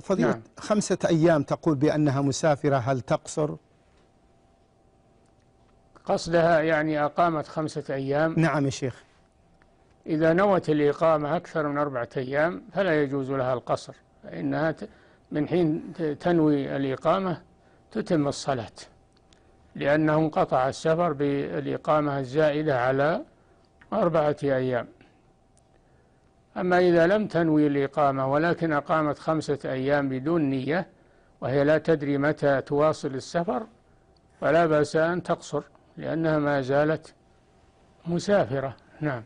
فضيلة نعم. خمسة أيام تقول بأنها مسافرة هل تقصر؟ قصدها يعني أقامت خمسة أيام نعم يا شيخ إذا نوت الإقامة أكثر من أربعة أيام فلا يجوز لها القصر فإنها من حين تنوي الإقامة تتم الصلاة لأنه انقطع السفر بالإقامة الزائدة على أربعة أيام أما إذا لم تنوي الإقامة ولكن أقامت خمسة أيام بدون نية وهي لا تدري متى تواصل السفر فلا بأس أن تقصر لأنها ما زالت مسافرة نعم